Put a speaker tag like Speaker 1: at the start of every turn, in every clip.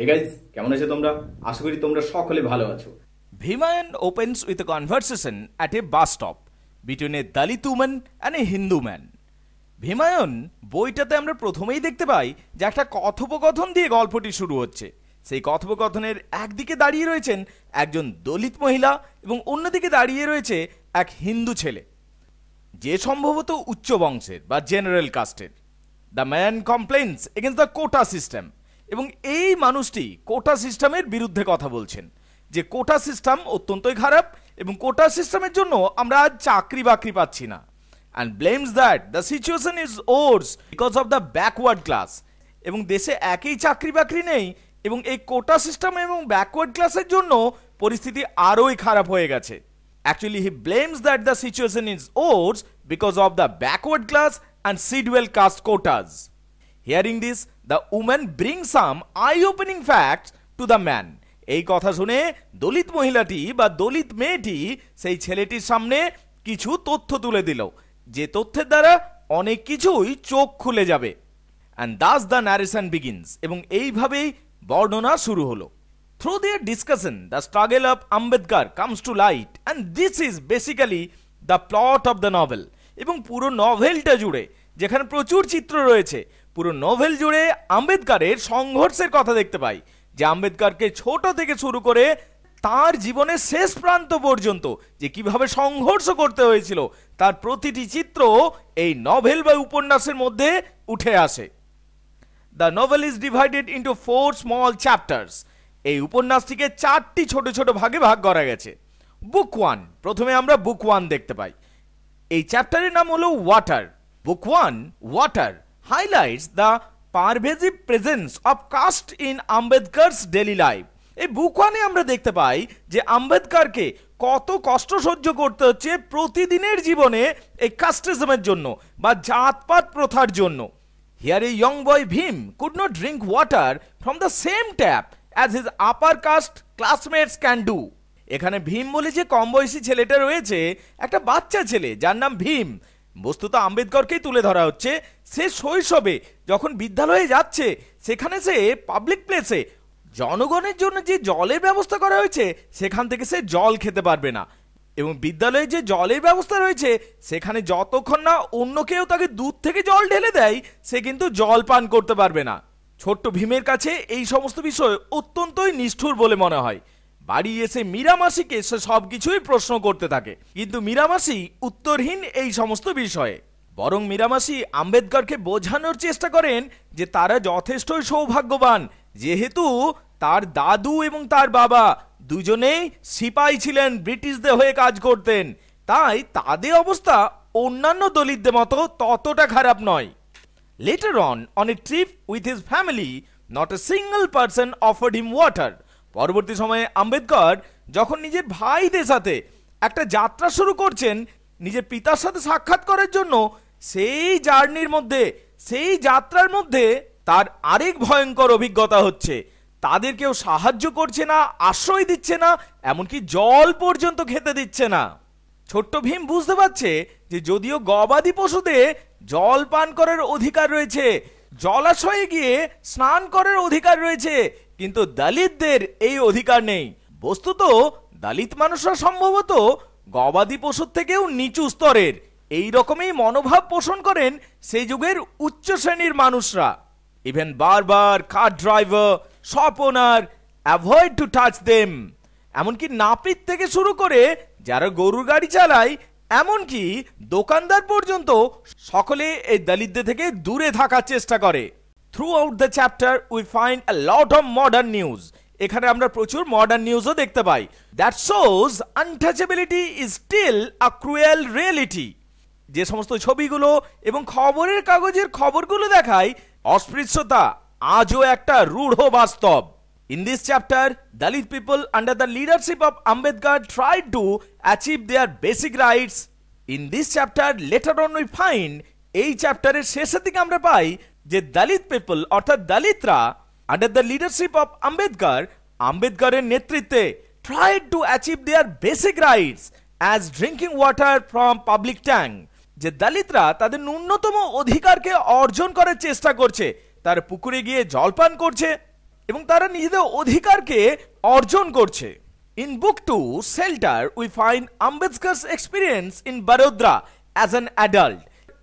Speaker 1: Hey guys কেমন আছো তোমরা আশা করি তোমরা সকলে ভালো আছো ভীমায়ন opens with a conversation at a bus stop between a Dalit woman and a Hindu man. ভীমায়ন বইটাতে আমরা প্রথমেই দেখতে পাই যে একটা কথোপকথন দিয়ে গল্পটি শুরু হচ্ছে সেই কথোপকথনের একদিকে দাঁড়িয়ে রয়েছেন একজন দলিত মহিলা এবং অন্যদিকে দাঁড়িয়ে রয়েছে এক হিন্দু ছেলে যে সম্ভবত উচ্চ বংশের বা জেনারেল কাস্টের the man complains against the quota system এবং এই মানুষটি কোটা সিস্টেমের বিরুদ্ধে কথা বলছেন যে কোটা সিস্টেম অত্যন্তই খারাপ এবং কোটা সিস্টেমের জন্য আমরা আজ চাকরি বাকরি পাচ্ছি না and blames that the situation is worse because of the backward class এবং দেশে একই চাকরি বাকরি নেই এবং এই কোটা সিস্টেম এবং ব্যাকওয়ার্ড ক্লাসের জন্য পরিস্থিতি আরোই খারাপ হয়ে গেছে actually he blames that the situation is worse because of the backward class and scheduled caste quotas hearing this the woman bring some eye opening fact to the man এই কথা শুনে দলিত মহিলাটি বা দলিত মেয়েটি সেই ছেলেটির সামনে কিছু তথ্য তুলে দিল যে তথ্যের দ্বারা অনেক কিছুই চোখ খুলে যাবে and thus the narration begins এবং এইভাবেই বর্ণনা শুরু হলো through their discussion the struggle of Ambedkar comes to light and this is basically the plot of the novel এবং পুরো নভেলটা জুড়ে যেখানে প্রচুর চিত্র রয়েছে পুরো নভেল জুড়ে আম্বেদকারের সংঘর্ষের কথা দেখতে পাই যে আম্বেদকারকে ছোট থেকে শুরু করে তার জীবনের শেষ প্রান্ত পর্যন্ত যে কিভাবে সংঘর্ষ করতে হয়েছিল তার প্রতিটি চিত্র এই নভেল বা উপন্যাসের মধ্যে উঠে আসে the novel is divided into four small chapters এই উপন্যাসটিকে চারটি ছোট ছোট ভাগে ভাগ করা গেছে বুক ওয়ান প্রথমে আমরা বুক ওয়ান দেখতে পাই এই চ্যাপ্টারের নাম হলো water book one water highlights the pervasive presence of caste in Ambedkar's daily life এই বুক ওয়ানে আমরা দেখতে পাই যে আম্বেদকারকে কত কষ্ট সহ্য করতে হচ্ছে প্রতিদিনের জীবনে এই কাস্টিজমের জন্য বা জাতপাত প্রথার জন্য here a young boy Bhim could not drink water from the same tap as his upper caste classmates can do এখানে ভীম বলে যে কম বয়সী ছেলেটা রয়েছে একটা বাচ্চা ছেলে যার নাম ভীম বস্তুত আম্বেদকরকেই তুলে ধরা হচ্ছে সে শৈশবে যখন বিদ্যালয়ে যাচ্ছে সেখানে সে পাবলিক প্লেসে জনগণের জন্য যে জলের ব্যবস্থা করা হয়েছে সেখান থেকে সে জল খেতে পারবে না এবং বিদ্যালয়ে যে জলের ব্যবস্থা রয়েছে সেখানে যতক্ষণ না অন্য কেউ তাকে দুধ থেকে জল ঢেলে দেয় সে কিন্তু জল পান করতে পারবে না ছোট্ট ভীমের কাছে এই সমস্ত বিষয় অত্যন্তই নিষ্ঠুর বলে মনে হয় বাড়ি এসে মীরামাসিকে সে সব কিছুই প্রশ্ন করতে থাকে কিন্তু মীরামাসি উত্তরহীন এই সমস্ত বিষয়ে বরং মীরামাসি আম্বেদকরকে বোঝানোর চেষ্টা করেন যে তারা যথেষ্ট সৌভাগ্যবান যেহেতু তার দাদু এবং তার বাবা দুজনেই সিপাই ছিলেন ব্রিটিশদের হয়ে কাজ করতেন তাই তাদের অবস্থা অন্যান্য দলিতদের মতো ততটা খারাপ নয় later on on a trip with his family not a single person offered him water পরবর্তী সময়ে আম্বেদকর যখন নিজের ভাইদের সাথে একটা যাত্রা শুরু করছেন নিজের পিতার সাথে সাক্ষাৎ করার জন্য সেই জার্নির মধ্যে সেই যাত্রার মধ্যে তার আরেক ভয়ঙ্কর অভিজ্ঞতা হচ্ছে তাদের কেউ সাহায্য করছে না আশ্রয় দিচ্ছে না এমনকি জল পর্যন্ত খেতে দিচ্ছে না ছোট্ট ভীম বুঝতে পারছে যে যদিও গবাদি পশুদের জল পান করার অধিকার রয়েছে জলাশয়ে গিয়ে স্নান করার অধিকার রয়েছে কিন্তু দলিতদের এই অধিকার নেই বস্তুত দলিত মানুষরা সম্ভবত গবাদি পশুর থেকেও নিচু স্তরের এই রকমই মনোভাব পোষণ করেন সেই যুগের উচ্চ শ্রেণীর মানুষরা even barber car driver shop owner avoid to touch them এমনকি নাপিত থেকে শুরু করে যারা গরুর গাড়ি চালায় এমনকি দোকানদার পর্যন্ত সকলে এই দলিতদের থেকে দূরে থাকার চেষ্টা করে throughout the chapter we find a lot of modern news এখানে আমরা প্রচুর মডার্ন নিউজও দেখতে পাই that shows untouchability is still a cruel reality যে সমস্ত ছবিগুলো এবং খবরের কাগজের খবরগুলো দেখায় অস্পৃশ্যতা আজও একটা রূঢ় বাস্তব In this chapter, Dalit people under the leadership of Ambedkar tried to achieve their basic rights. In this chapter, later on we find এই চ্যাপ্টারের শেষের দিকে আমরা পাই যে দলিত পিপল অর্থাৎ দলিতরা under the leadership of Ambedkar আম্বেদকরের নেতৃত্বে try to achieve their basic rights as drinking water from public tank যে দলিতরা তাদের ন্যূনতম অধিকারকে অর্জন করার চেষ্টা করছে তার পুকুরে গিয়ে জল পান করছে এবং তারা নিজেদের অধিকারকে অর্জন করছে in book two shelter we find Ambedkar experience in Baroda as an adult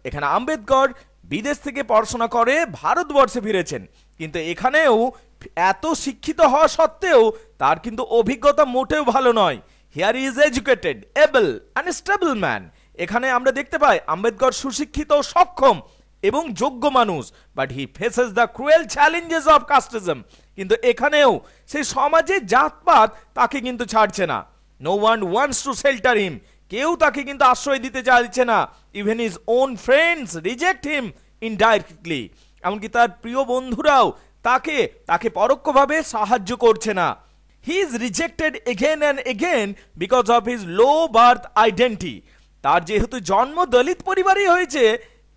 Speaker 1: এখানে আম্বেদকর বিদেশ থেকে পড়াশোনা করে ভারতবর্ষে ফিরেছেন কিন্তু এখানেও এত শিক্ষিত হওয়া সত্ত্বেও তার কিন্তু অভিজ্ঞতা মোটেও ভালো নয় here is educated able and stable man এখানে আমরা দেখতে পাই আম্বেদকর সুশিক্ষিত সক্ষম এবং যোগ্য মানুষ but he faces the cruel challenges of casteism কিন্তু এখানেও সেই সমাজে জাতপাত তাকে কিন্তু ছাড়ছে না no one wants to shelter him কেউ তাকে কিন্তু আশ্রয় দিতে চাইছে না even his own friends reject him indirectly এমনকি তার প্রিয় বন্ধুরাও তাকে তাকে পরোক্ষভাবে সাহায্য করছে না he is rejected again and again because of his low birth identity তার যেহেতু জন্ম দলিত পরিবারই হয়েছে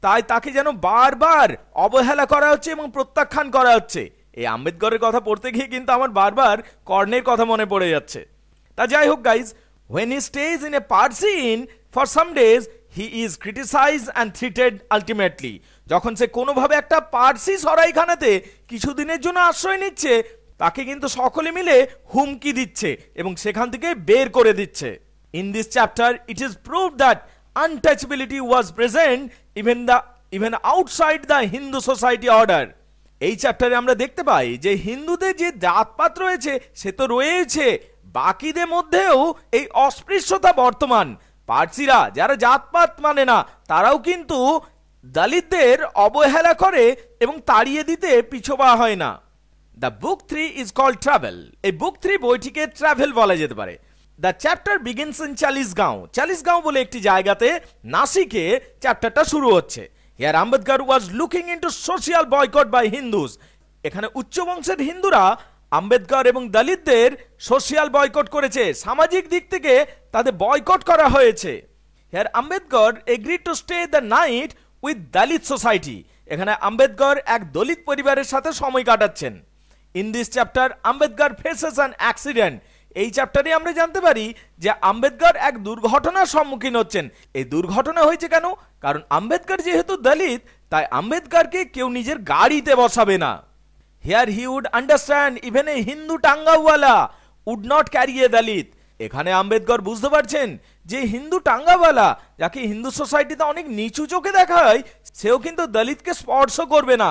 Speaker 1: তাই তাকে যেন বারবার অবহেলা করা হচ্ছে এবং প্রত্যাখ্যান করা হচ্ছে এই আম্বেদকরের কথা পড়তে গিয়ে কিন্তু আমার বারবার কর্ণের কথা মনে পড়ে যাচ্ছে তা যাই হোক guys when he stays in a Parsi inn for some days he is criticise and threatened ultimately যখন সে কোনোভাবে একটা পার্সি সরাইখানাতে কিছুদিনের জন্য আশ্রয় নিচ্ছে তাকে কিন্তু সকলে মিলে হুমকি দিচ্ছে এবং সেখান থেকে বের করে দিচ্ছে in this chapter it is prove that untouchability was present even the even outside the Hindu society order এই চ্যাপ্টারে আমরা দেখতে পাই যে হিন্দুদের যে জাতপাত রয়েছে সে তো রয়েছে বাকিদের মধ্যেও এই অস্পৃশ্যতা বর্তমান পার্সিরা যারা জাতপাত মানে না তারাও কিন্তু দলিতদের অবহেলা করে এবং তাড়িয়ে দিতে পিছোপা হয় না the book three is call travel এই বুক থ্রি বইটিকে ট্রাভেল বলা যেতে পারে the chapter begins in Chalisgaon Chalisgaon বলে একটি জায়গাতে নাসিকে চ্যাপ্টারটা শুরু হচ্ছে here Ambedkar was looking into social boycott by Hindus এখানে উচ্চ বংশের হিন্দুরা আম্বেদকর এবং দলিতদের সোশিয়াল বয়কট করেছে সামাজিক দিক থেকে তাদের বয়কট করা হয়েছে here Ambedkar agree to stay the night with Dalit society এখানে আম্বেদকর এক দলিত পরিবারের সাথে সময় কাটাচ্ছেন in this chapter Ambedkar faces an accident এই চ্যাপ্টারে আমরা জানতে পারি যে আম্বেদকর এক দুর্ঘটনার সম্মুখীন হচ্ছেন এই দুর্ঘটনা হয়েছে কেন কারণ আম্বেদকর যেহেতু দলিত তাই আম্বেদকরকে কেউ নিজের গাড়িতে বসাবে না here he would understand even a Hindu টাঙ্গাওয়ালা would not carry a Dalit এখানে আম্বেদকর বুঝতে পারছেন যে হিন্দু টাঙ্গাওয়ালা যাকে হিন্দু সোসাইটিতে অনেক নিচু চোখে দেখা হয় সেও কিন্তু দলিতকে স্পর্শ করবে না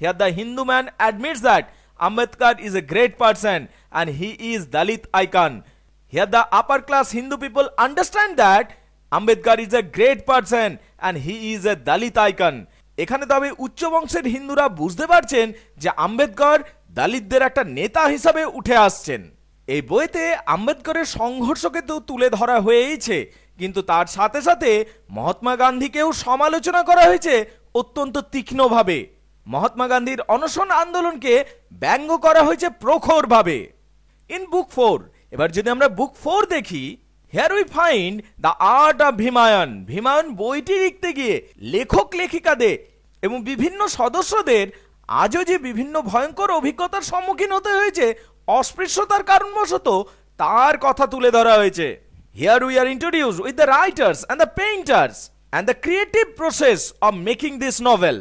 Speaker 1: here the Hindu man admits that Ambedkar is a great person and he is Dalit icon. Here the upper class Hindu people understand that Ambedkar is a great person and he is a Dalit icon. এখানে তবে উচ্চ বংশের হিন্দুরা বুঝতে পারছেন যে আম্বেদকর দালিতদের একটা নেতা হিসাবে উঠে আসছেন এই বইতে আম্বেদকরের সংঘর্ষকে তো তুলে ধরা হয়েইছে কিন্তু তার সাথে সাথে মহাত্মা গান্ধীকেও সমালোচনা করা হয়েছে অত্যন্ত তীক্ষ্ণভাবে মহাত্মা গান্ধীর অনশন আন্দোলনকে ব্যঙ্গ করা হয়েছে প্রখরভাবে ইন বুক ফোর এবার যদি আমরা বুক ফোর দেখি here we find the art of Bhimayana Bhimayana বইটি লিখতে গিয়ে লেখক লেখিকাদের এবং বিভিন্ন সদস্যদের আজও যে বিভিন্ন ভয়ঙ্কর অভিজ্ঞতার সম্মুখীন হতে হয়েছে অস্পৃশ্যতার কারণবশত তার কথা তুলে ধরা হয়েছে here we are introduce with the writers and the painters and the creative process of making this novel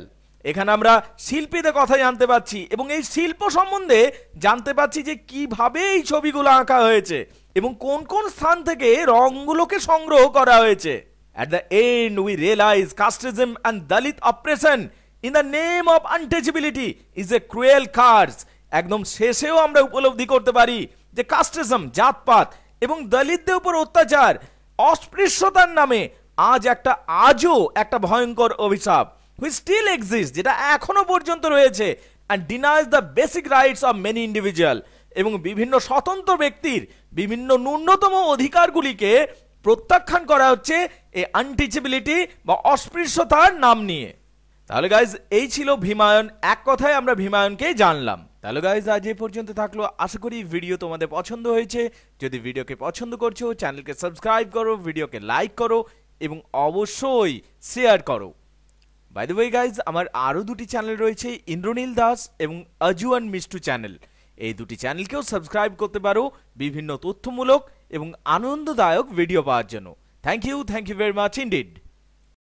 Speaker 1: এখানে আমরা শিল্পীদের কথা জানতে পাচ্ছি এবং এই শিল্প সম্বন্ধে জানতে পাচ্ছি যে কিভাবে এই ছবিগুলো আঁকা হয়েছে এবং কোন কোন স্থান থেকে রঙগুলোকে সংগ্রহ করা হয়েছে at the end we realise casteism and Dalit oppression in the name of untouchability is a cruel curse একদম শেষেও আমরা উপলব্ধি করতে পারি যে কাস্টিজম জাতপাত এবং দলিতদের উপর অত্যাচার অস্পৃশ্যতার নামে আজ একটা আজও একটা ভয়ঙ্কর অভিশাপ হুই স্টিল এক্সিস্ট যেটা এখনও পর্যন্ত রয়েছে and denies the basic rights of many individual এবং বিভিন্ন স্বতন্ত্র ব্যক্তির বিভিন্ন ন্যূনতম অধিকারগুলিকে প্রত্যাখ্যান করা হচ্ছে এই আনটিচেবিলিটি বা অস্পৃশ্যতার নাম নিয়ে তাহলে গাইজ এই ছিল ভীমায়ন এক কথায় আমরা ভীমায়নকে জানলাম তাহলে গাইজ আজ এ পর্যন্ত থাকলো আশা করি ভিডিও তোমাদের পছন্দ হয়েছে যদি ভিডিওকে পছন্দ করছো চ্যানেলকে সাবস্ক্রাইব করো ভিডিওকে লাইক করো এবং অবশ্যই শেয়ার করো বাই দ্য ওয়ে গাইজ আমার আরও দুটি চ্যানেল রয়েছে ইন্দ্রনীল দাস এবং আজুয়ান মিষ্টু চ্যানেল এই দুটি চ্যানেলকেও সাবস্ক্রাইব করতে পারো বিভিন্ন তথ্যমূলক এবং আনন্দদায়ক ভিডিও পাওয়ার জন্য thank you thank you very much indeed